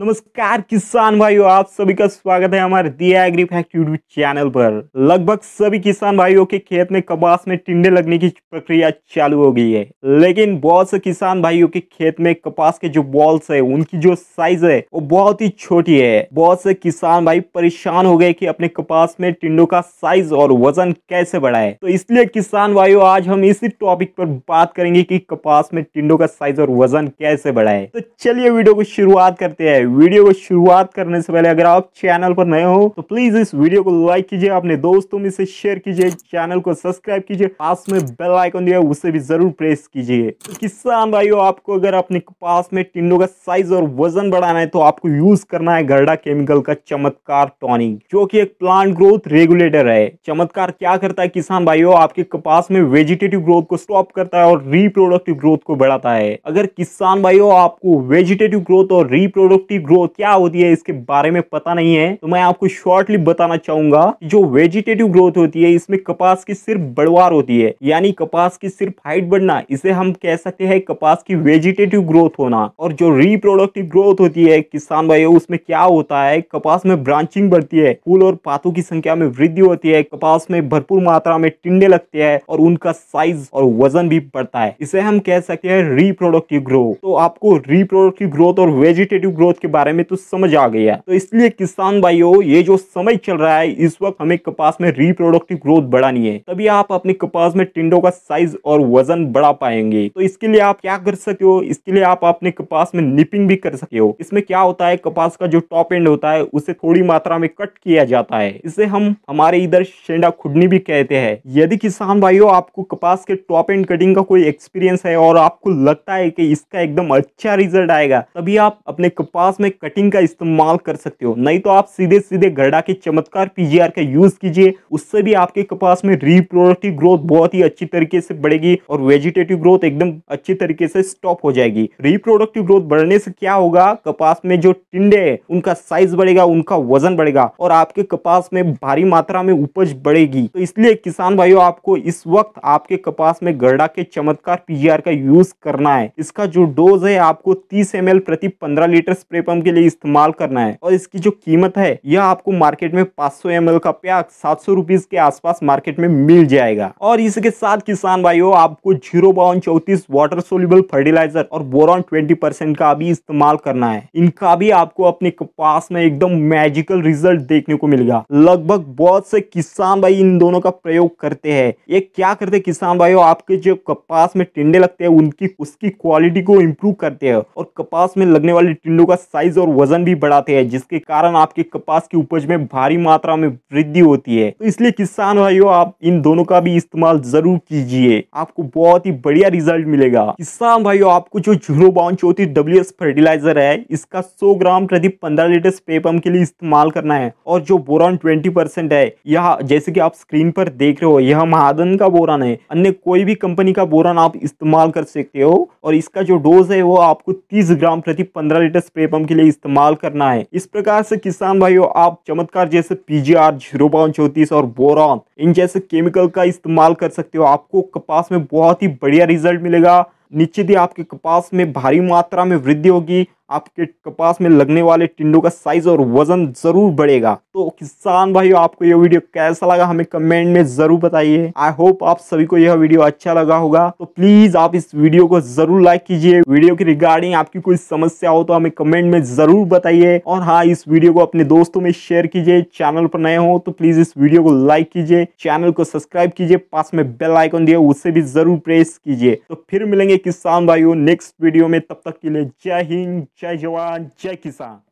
नमस्कार किसान भाइयों आप सभी का स्वागत है हमारे the agri fact YouTube channel पर लगभग सभी किसान भाइयों के खेत में कपास में टिंडे लगने की प्रक्रिया चालू हो गई है लेकिन बहुत से किसान भाइयों के खेत में कपास के जो बॉल्स है उनकी जो साइज है वो बहुत ही छोटी है बहुत से किसान भाई परेशान हो गए की अपने कपास में टिंडो का साइज और वजन कैसे बढ़ाए तो इसलिए किसान भाइयों आज हम इसी टॉपिक पर बात करेंगे की कपास में टिंडो का साइज और वजन कैसे बढ़ाए तो चलिए वीडियो को शुरुआत करते हैं वीडियो को शुरुआत करने से पहले अगर आप चैनल पर नए हो तो प्लीज इस वीडियो को लाइक कीजिए अपने दोस्तों में से शेयर कीजिए चैनल को सब्सक्राइब कीजिए पास में बेल आइकन दिया उसे भी जरूर प्रेस कीजिए तो किसान भाइयों आपको अगर अपने पास में टिंडो का साइज और वजन बढ़ाना है तो आपको यूज करना है गर्डा केमिकल का चमत्कार टॉनिक जो की एक प्लांट ग्रोथ रेगुलेटर है चमत्कार क्या करता है किसान भाइयों आपके कपास में वेजिटेटिव ग्रोथ को स्टॉप करता है और रिप्रोडक्टिव ग्रोथ को बढ़ाता है अगर किसान भाइयों आपको वेजिटेटिव ग्रोथ और रिप्रोडक्टिव एडिक्टिव ग्रोथ क्या होती है इसके बारे में पता नहीं है तो मैं आपको शॉर्टली बताना चाहूंगा जो वेजिटेटिव ग्रोथ होती है इसमें कपास की सिर्फ बढ़वार होती है यानी कपास की सिर्फ हाइट बढ़ना इसे हम कह सकते हैं कपास की वेजिटेटिव ग्रोथ होना और जो रिप्रोडक्टिव ग्रोथ होती है किसान भाई उसमें क्या होता है कपास में ब्रांचिंग बढ़ती है फूल और पातों की संख्या में वृद्धि होती है कपास में भरपूर मात्रा में टिंडे लगते हैं और उनका साइज और वजन भी बढ़ता है इसे हम कह सकते हैं रिप्रोडक्टिव ग्रोथ तो आपको रिप्रोडक्टिव ग्रोथ और वेजिटेटिव ग्रोथ उसके बारे में तो समझ आ गया तो इसलिए किसान भाइयों ये जो समय चल रहा है इस वक्त हमें कपास में रिप्रोडक्टिव ग्रोथ बढ़ानी है तभी आप अपने कपास में टिंडो का साइज और वजन बढ़ा पाएंगे तो इसके लिए आप क्या कर सकते हो इसके लिए आप अपने कपास में निपिंग भी कर सकते हो इसमें क्या होता है कपास का जो टॉप एंड होता है उसे थोड़ी मात्रा में कट किया जाता है इसे हम हमारे इधर शेंडा खुडनी भी कहते हैं यदि किसान भाइयों आपको कपास के टॉप एंड कटिंग का कोई एक्सपीरियंस है और आपको लगता है कि इसका एकदम अच्छा रिजल्ट आएगा तभी आप अपने कपास अंदाज में कटिंग का इस्तेमाल कर सकते हो नहीं तो आप सीधे सीधे गड्ढा के चमत्कार पीजीआर का यूज कीजिए उससे भी आपके कपास में रिप्रोडक्टिव ग्रोथ बहुत ही अच्छी तरीके से बढ़ेगी और वेजिटेटिव ग्रोथ एकदम अच्छी तरीके से स्टॉप हो जाएगी रिप्रोडक्टिव ग्रोथ बढ़ने से क्या होगा कपास में जो टिंडे है उनका साइज बढ़ेगा उनका वजन बढ़ेगा और आपके कपास में भारी मात्रा में उपज बढ़ेगी तो इसलिए किसान भाइयों आपको इस वक्त आपके कपास में गड़ा के चमत्कार पीजीआर का यूज करना है इसका जो डोज है आपको तीस एम प्रति पंद्रह लीटर स्प्रे पेट्रोल पंप के लिए इस्तेमाल करना है और इसकी जो कीमत है यह आपको मार्केट में 500 सौ का प्याग सात सौ के आसपास मार्केट में मिल जाएगा और इसके साथ किसान भाइयों आपको जीरो बावन चौतीस वाटर सोल्यूबल फर्टिलाइजर और बोरॉन ट्वेंटी परसेंट का भी इस्तेमाल करना है इनका भी आपको अपने कपास में एकदम मैजिकल रिजल्ट देखने को मिलेगा लगभग बहुत से किसान भाई इन दोनों का प्रयोग करते हैं ये क्या करते किसान भाइयों आपके जो कपास में टिंडे लगते हैं उनकी उसकी क्वालिटी को इम्प्रूव करते हैं और कपास में लगने वाले टिंडों का साइज और वजन भी बढ़ाते हैं जिसके कारण आपके कपास की उपज में भारी मात्रा में वृद्धि होती है तो इसलिए किसान भाइयों आप इन दोनों का भी इस्तेमाल जरूर कीजिए आपको बहुत ही बढ़िया रिजल्ट मिलेगा किसान भाइयों आपको जो जीरो बाउन चौथी डब्ल्यू फर्टिलाइजर है इसका सौ ग्राम प्रति पंद्रह लीटर स्प्रे पंप के लिए इस्तेमाल करना है और जो बोरान ट्वेंटी परसेंट है यह जैसे की आप स्क्रीन पर देख रहे हो यह महादन का बोरान है अन्य कोई भी कंपनी का बोरान आप इस्तेमाल कर सकते हो और इसका जो डोज है वो आपको तीस ग्राम प्रति पंद्रह लीटर स्प्रे पंप काम के लिए इस्तेमाल करना है इस प्रकार से किसान भाइयों आप चमत्कार जैसे पीजीआर जीरो चौतीस और बोरॉन इन जैसे केमिकल का इस्तेमाल कर सकते हो आपको कपास में बहुत ही बढ़िया रिजल्ट मिलेगा निश्चित ही आपके कपास में भारी मात्रा में वृद्धि होगी आपके कपास में लगने वाले टिंडों का साइज और वजन जरूर बढ़ेगा तो किसान भाइयों आपको यह वीडियो कैसा लगा हमें कमेंट में जरूर बताइए आई होप आप सभी को यह वीडियो अच्छा लगा होगा तो प्लीज आप इस वीडियो को जरूर लाइक कीजिए वीडियो की रिगार्डिंग आपकी कोई समस्या हो तो हमें कमेंट में जरूर बताइए और हाँ इस वीडियो को अपने दोस्तों में शेयर कीजिए चैनल पर नए हो तो प्लीज इस वीडियो को लाइक कीजिए चैनल को सब्सक्राइब कीजिए पास में बेल आइकन दिया उसे भी जरूर प्रेस कीजिए तो फिर मिलेंगे किसान भाइयों नेक्स्ट वीडियो में तब तक के लिए जय हिंद Chejuan Jekisa.